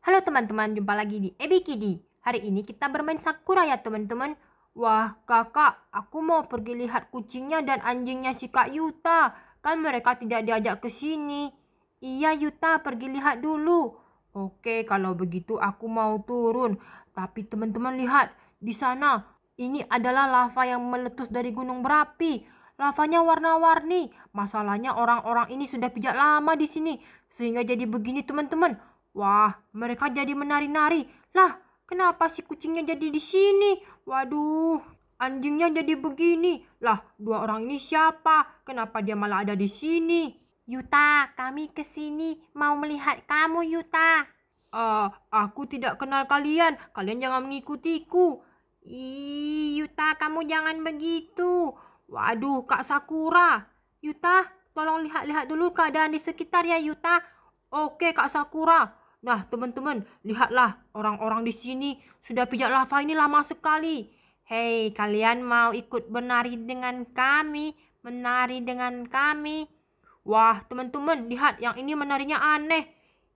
Halo teman-teman, jumpa lagi di Ebi Kidi. Hari ini kita bermain Sakura ya teman-teman. Wah kakak, aku mau pergi lihat kucingnya dan anjingnya si Kak Yuta. Kan mereka tidak diajak ke sini. Iya Yuta, pergi lihat dulu. Oke, kalau begitu aku mau turun. Tapi teman-teman lihat, di sana ini adalah lava yang meletus dari gunung berapi. Lavanya warna-warni. Masalahnya orang-orang ini sudah pijak lama di sini. Sehingga jadi begini teman-teman Wah, mereka jadi menari-nari. Lah, kenapa si kucingnya jadi di sini? Waduh, anjingnya jadi begini. Lah, dua orang ini siapa? Kenapa dia malah ada di sini? Yuta, kami ke sini mau melihat kamu, Yuta. Uh, aku tidak kenal kalian. Kalian jangan mengikutiku. Ih, Yuta, kamu jangan begitu. Waduh, Kak Sakura. Yuta, tolong lihat-lihat dulu keadaan di sekitar ya, Yuta. Oke, Kak Sakura. Nah, teman-teman, lihatlah orang-orang di sini sudah pijak lava ini lama sekali. Hei, kalian mau ikut menari dengan kami? Menari dengan kami? Wah, teman-teman, lihat yang ini menarinya aneh.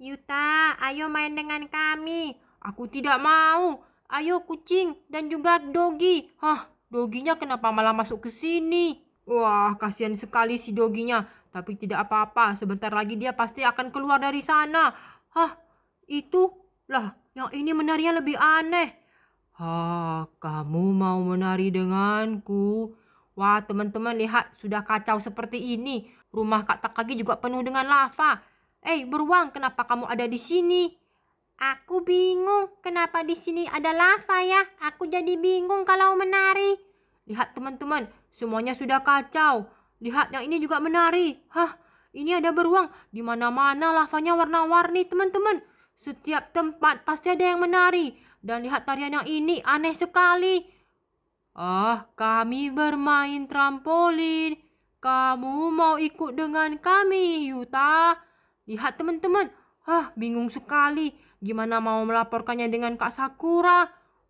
Yuta, ayo main dengan kami. Aku tidak mau. Ayo kucing dan juga dogi. Hah, doginya kenapa malah masuk ke sini? Wah, kasihan sekali si doginya. Tapi tidak apa-apa, sebentar lagi dia pasti akan keluar dari sana. Hah, itu lah, yang ini menarinya lebih aneh. Ha, kamu mau menari denganku? Wah, teman-teman lihat sudah kacau seperti ini. Rumah Kak Takagi juga penuh dengan lava. Eh, hey, beruang, kenapa kamu ada di sini? Aku bingung, kenapa di sini ada lava ya? Aku jadi bingung kalau menari. Lihat teman-teman, semuanya sudah kacau. Lihat yang ini juga menari. Hah, ini ada beruang. Di mana-mana lavanya warna-warni, teman-teman. Setiap tempat pasti ada yang menari. Dan lihat tarian yang ini aneh sekali. Ah, kami bermain trampolin. Kamu mau ikut dengan kami, Yuta? Lihat teman-teman. Ah, bingung sekali. Gimana mau melaporkannya dengan Kak Sakura?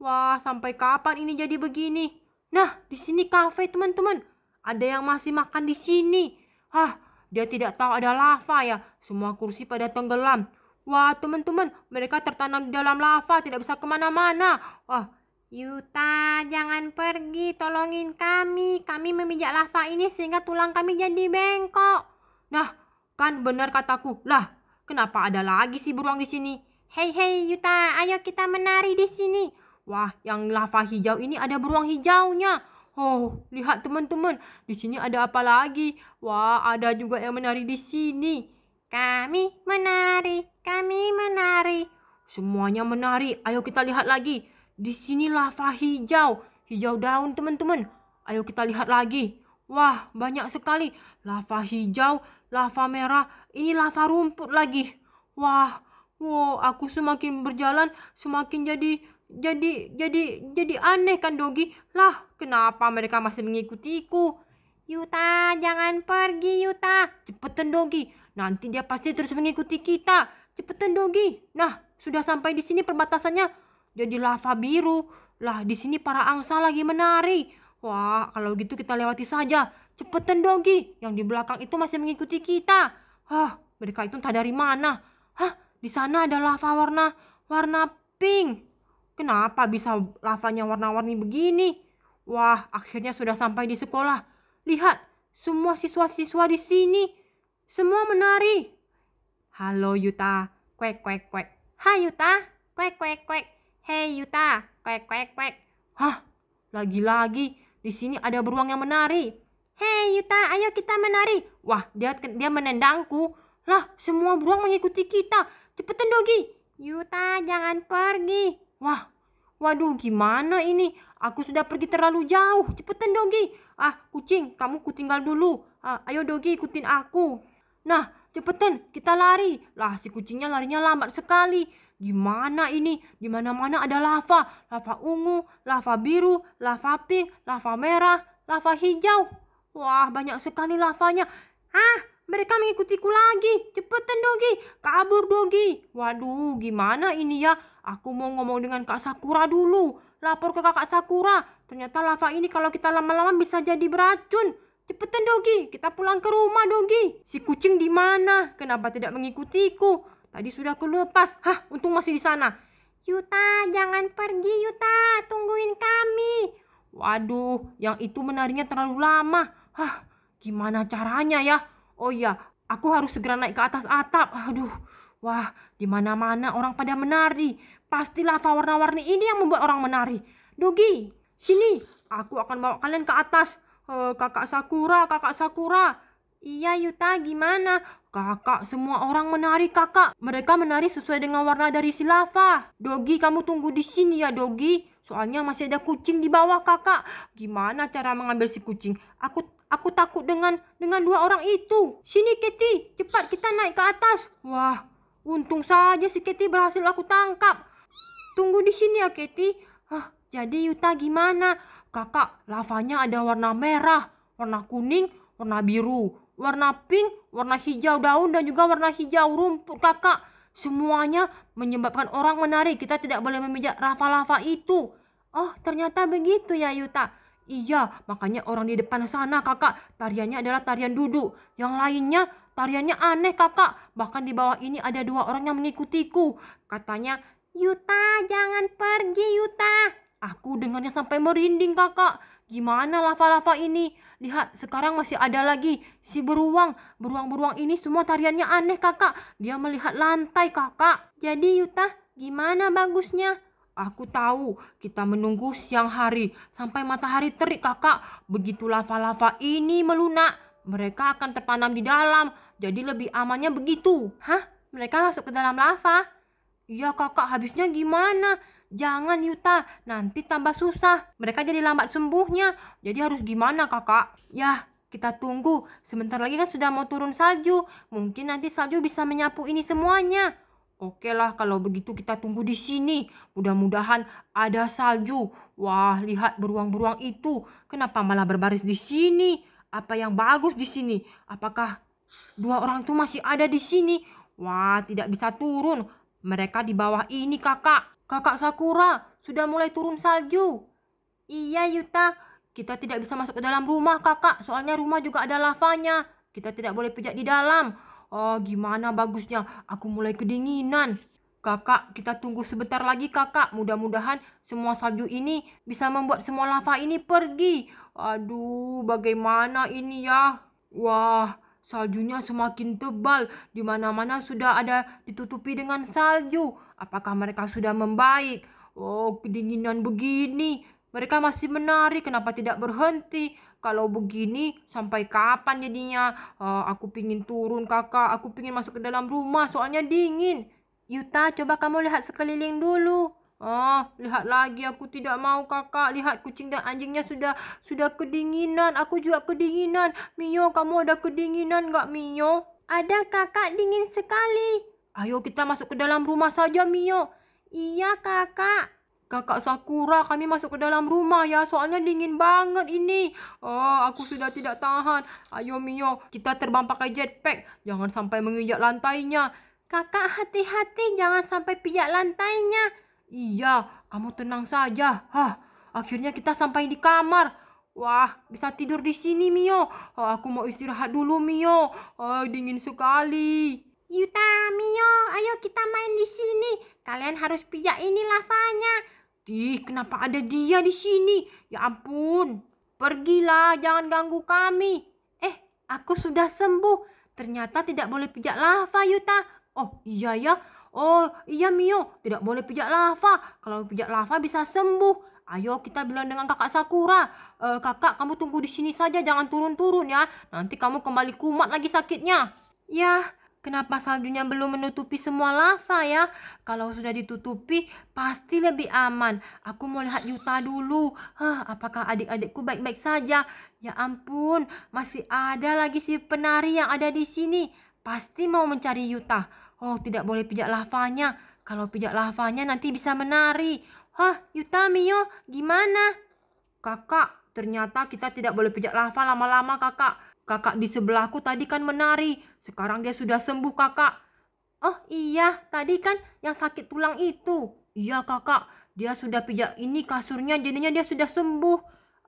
Wah, sampai kapan ini jadi begini? Nah, di sini kafe teman-teman. Ada yang masih makan di sini. ah dia tidak tahu ada lava ya. Semua kursi pada tenggelam. Wah, teman-teman, mereka tertanam di dalam lava, tidak bisa kemana-mana. Wah, Yuta, jangan pergi, tolongin kami. Kami memijak lava ini sehingga tulang kami jadi bengkok. Nah, kan benar kataku. Lah, kenapa ada lagi si beruang di sini? Hei, hei, Yuta, ayo kita menari di sini. Wah, yang lava hijau ini ada beruang hijaunya. Oh, lihat teman-teman, di sini ada apa lagi? Wah, ada juga yang menari di sini. Kami menari, kami menari. Semuanya menari. Ayo kita lihat lagi. Di sini lava hijau, hijau daun teman-teman. Ayo kita lihat lagi. Wah, banyak sekali. Lava hijau, lava merah, ini lava rumput lagi. Wah, wow, aku semakin berjalan semakin jadi jadi jadi jadi aneh kan Dogi lah kenapa mereka masih mengikutiku Yuta jangan pergi Yuta cepetan Dogi Nanti dia pasti terus mengikuti kita. Cepetan Dogi. Nah, sudah sampai di sini perbatasannya. Jadi lava biru. Lah, di sini para angsa lagi menari. Wah, kalau gitu kita lewati saja. Cepetan Dogi. Yang di belakang itu masih mengikuti kita. Hah, mereka itu entah dari mana. Hah, di sana ada lava warna warna pink. Kenapa bisa lavanya warna-warni begini? Wah, akhirnya sudah sampai di sekolah. Lihat, semua siswa-siswa di sini semua menari. Halo Yuta, kuek kuek kuek. Hai Yuta, kuek kuek kuek. Hei Yuta, kuek kuek kuek. Hah, lagi-lagi di sini ada beruang yang menari. Hei Yuta, ayo kita menari. Wah, dia dia menendangku. Lah, semua beruang mengikuti kita. Cepetan Dogi. Yuta, jangan pergi. Wah, waduh gimana ini? Aku sudah pergi terlalu jauh. Cepetan Dogi. Ah, kucing, kamu kutinggal dulu. Ah, ayo Dogi ikutin aku. Nah, cepetan kita lari. Lah, si kucingnya larinya lambat sekali. Gimana ini? Di mana-mana ada lava. Lava ungu, lava biru, lava pink, lava merah, lava hijau. Wah, banyak sekali lavanya. Ah, mereka mengikutiku lagi. Cepetan, Dogi. Kabur, Dogi. Waduh, gimana ini ya? Aku mau ngomong dengan Kak Sakura dulu. Lapor ke Kakak Sakura. Ternyata lava ini kalau kita lama-lama bisa jadi beracun. Cepetan Dogi, kita pulang ke rumah Dogi. Si kucing di mana? Kenapa tidak mengikutiku? Tadi sudah aku lepas. Hah, untung masih di sana. Yuta, jangan pergi Yuta, tungguin kami. Waduh, yang itu menarinya terlalu lama. Hah, gimana caranya ya? Oh iya, aku harus segera naik ke atas atap. Aduh, wah, di mana-mana orang pada menari. Pasti lava warna-warni ini yang membuat orang menari. Dogi, sini, aku akan bawa kalian ke atas Eh, kakak Sakura, kakak Sakura. Iya Yuta, gimana? Kakak, semua orang menari kakak. Mereka menari sesuai dengan warna dari si Dogi, kamu tunggu di sini ya Dogi. Soalnya masih ada kucing di bawah kakak. Gimana cara mengambil si kucing? Aku aku takut dengan dengan dua orang itu. Sini Kitty, cepat kita naik ke atas. Wah, untung saja si Kitty berhasil aku tangkap. Tunggu di sini ya Kitty. Hah, jadi Yuta gimana? kakak lavanya ada warna merah, warna kuning, warna biru, warna pink, warna hijau daun dan juga warna hijau rumput kakak. Semuanya menyebabkan orang menarik. Kita tidak boleh memijak lava-lava itu. Oh, ternyata begitu ya Yuta. Iya, makanya orang di depan sana kakak tariannya adalah tarian duduk. Yang lainnya tariannya aneh kakak. Bahkan di bawah ini ada dua orang yang mengikutiku. Katanya, Yuta jangan pergi Yuta. Aku dengarnya sampai merinding kakak. Gimana lava-lava ini? Lihat, sekarang masih ada lagi si beruang. Beruang-beruang ini semua tariannya aneh kakak. Dia melihat lantai kakak. Jadi Yuta, gimana bagusnya? Aku tahu, kita menunggu siang hari sampai matahari terik kakak. Begitu lava-lava ini melunak, mereka akan terpanam di dalam. Jadi lebih amannya begitu. Hah? Mereka masuk ke dalam lava? Iya kakak, habisnya gimana? Jangan Yuta, nanti tambah susah. Mereka jadi lambat sembuhnya. Jadi harus gimana kakak? Yah, kita tunggu. Sebentar lagi kan sudah mau turun salju. Mungkin nanti salju bisa menyapu ini semuanya. Oke lah, kalau begitu kita tunggu di sini. Mudah-mudahan ada salju. Wah, lihat beruang-beruang itu. Kenapa malah berbaris di sini? Apa yang bagus di sini? Apakah dua orang itu masih ada di sini? Wah, tidak bisa turun mereka di bawah ini kakak. Kakak Sakura sudah mulai turun salju. Iya Yuta, kita tidak bisa masuk ke dalam rumah kakak. Soalnya rumah juga ada lavanya. Kita tidak boleh pijak di dalam. Oh gimana bagusnya, aku mulai kedinginan. Kakak, kita tunggu sebentar lagi kakak. Mudah-mudahan semua salju ini bisa membuat semua lava ini pergi. Aduh, bagaimana ini ya? Wah, Saljunya semakin tebal, di mana-mana sudah ada ditutupi dengan salju. Apakah mereka sudah membaik? Oh, kedinginan begini. Mereka masih menari, kenapa tidak berhenti? Kalau begini, sampai kapan jadinya? Uh, aku pingin turun kakak, aku pingin masuk ke dalam rumah, soalnya dingin. Yuta, coba kamu lihat sekeliling dulu. Oh, lihat lagi aku tidak mau kakak. Lihat kucing dan anjingnya sudah sudah kedinginan. Aku juga kedinginan. Mio, kamu ada kedinginan nggak Mio? Ada kakak dingin sekali. Ayo kita masuk ke dalam rumah saja Mio. Iya kakak. Kakak Sakura, kami masuk ke dalam rumah ya, soalnya dingin banget ini. Oh, aku sudah tidak tahan. Ayo Mio, kita terbang pakai jetpack. Jangan sampai menginjak lantainya. Kakak hati-hati, jangan sampai pijak lantainya. Iya, kamu tenang saja. Hah, akhirnya kita sampai di kamar. Wah, bisa tidur di sini, Mio. Aku mau istirahat dulu, Mio. Oh, dingin sekali. Yuta, Mio, ayo kita main di sini. Kalian harus pijak ini lavanya. Ih, kenapa ada dia di sini? Ya ampun. Pergilah, jangan ganggu kami. Eh, aku sudah sembuh. Ternyata tidak boleh pijak lava, Yuta. Oh, iya ya. Oh iya Mio, tidak boleh pijak lava. Kalau pijak lava bisa sembuh. Ayo kita bilang dengan kakak Sakura. E, kakak kamu tunggu di sini saja, jangan turun-turun ya. Nanti kamu kembali kumat lagi sakitnya. Ya, kenapa saljunya belum menutupi semua lava ya? Kalau sudah ditutupi, pasti lebih aman. Aku mau lihat Yuta dulu. Hah, apakah adik-adikku baik-baik saja? Ya ampun, masih ada lagi si penari yang ada di sini. Pasti mau mencari Yuta. Oh, tidak boleh pijak lavanya. Kalau pijak lavanya nanti bisa menari. Hah, Yuta, Mio, gimana? Kakak, ternyata kita tidak boleh pijak lava lama-lama, kakak. Kakak di sebelahku tadi kan menari. Sekarang dia sudah sembuh, kakak. Oh iya, tadi kan yang sakit tulang itu. Iya, kakak. Dia sudah pijak ini kasurnya, jadinya dia sudah sembuh.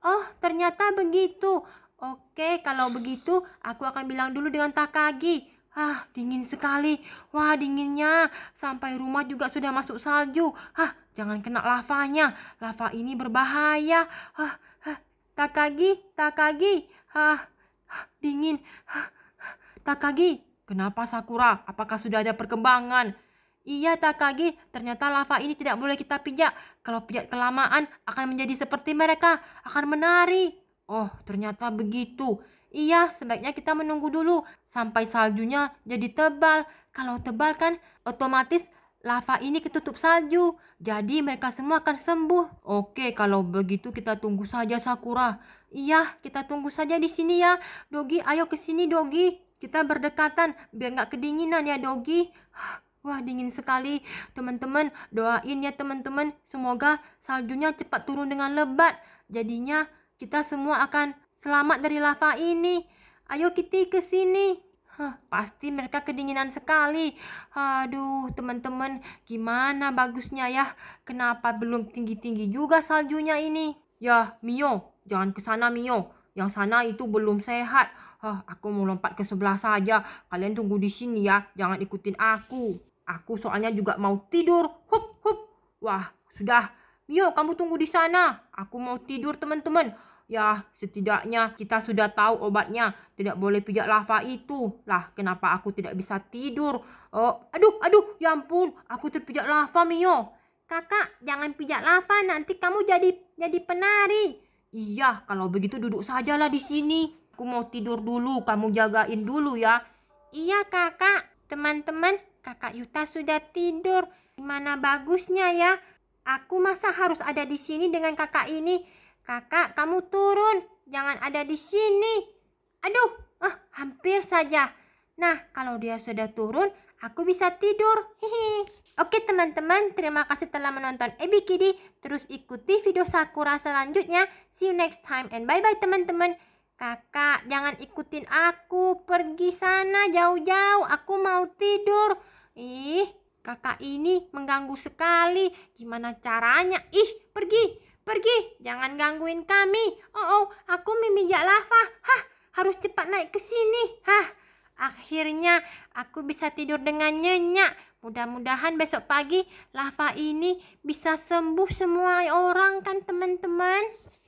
Oh, ternyata begitu. Oke, kalau begitu aku akan bilang dulu dengan Takagi. Ah, dingin sekali. Wah, dinginnya. Sampai rumah juga sudah masuk salju. Hah, jangan kena lavanya. Lava ini berbahaya. Hah, hah. Takagi, Takagi. Hah, ah, dingin. Hah, ah, Takagi, kenapa Sakura? Apakah sudah ada perkembangan? Iya, Takagi. Ternyata lava ini tidak boleh kita pijak. Kalau pijak kelamaan, akan menjadi seperti mereka. Akan menari. Oh, ternyata begitu. Iya, sebaiknya kita menunggu dulu sampai saljunya jadi tebal. Kalau tebal kan otomatis lava ini ketutup salju. Jadi mereka semua akan sembuh. Oke, kalau begitu kita tunggu saja Sakura. Iya, kita tunggu saja di sini ya. Dogi, ayo ke sini Dogi. Kita berdekatan biar nggak kedinginan ya Dogi. Wah dingin sekali teman-teman doain ya teman-teman semoga saljunya cepat turun dengan lebat jadinya kita semua akan Selamat dari lava ini. Ayo kita ke sini. Huh, pasti mereka kedinginan sekali. Aduh, teman-teman, gimana bagusnya ya? Kenapa belum tinggi-tinggi juga saljunya ini? Ya, Mio, jangan ke sana Mio. Yang sana itu belum sehat. Huh, aku mau lompat ke sebelah saja. Kalian tunggu di sini ya, jangan ikutin aku. Aku soalnya juga mau tidur. Hup, hup. Wah, sudah. Mio, kamu tunggu di sana. Aku mau tidur, teman-teman. Ya, setidaknya kita sudah tahu obatnya. Tidak boleh pijak lava itu. Lah, kenapa aku tidak bisa tidur? Oh, aduh, aduh, ya ampun, aku terpijak lava, Mio. Kakak, jangan pijak lava, nanti kamu jadi jadi penari. Iya, kalau begitu duduk sajalah di sini. Aku mau tidur dulu, kamu jagain dulu ya. Iya, Kakak. Teman-teman, Kakak Yuta sudah tidur. Gimana bagusnya ya? Aku masa harus ada di sini dengan kakak ini? Kakak, kamu turun. Jangan ada di sini. Aduh, ah, hampir saja. Nah, kalau dia sudah turun, aku bisa tidur. Hihi. Oke teman-teman, terima kasih telah menonton Ebi Kidi. Terus ikuti video Sakura selanjutnya. See you next time and bye-bye teman-teman. Kakak, jangan ikutin aku. Pergi sana jauh-jauh. Aku mau tidur. Ih, kakak ini mengganggu sekali. Gimana caranya? Ih, pergi. Pergi, jangan gangguin kami. Oh, oh aku memijak lava. Hah, harus cepat naik ke sini. Hah, akhirnya aku bisa tidur dengan nyenyak. Mudah-mudahan besok pagi lava ini bisa sembuh semua orang kan teman-teman.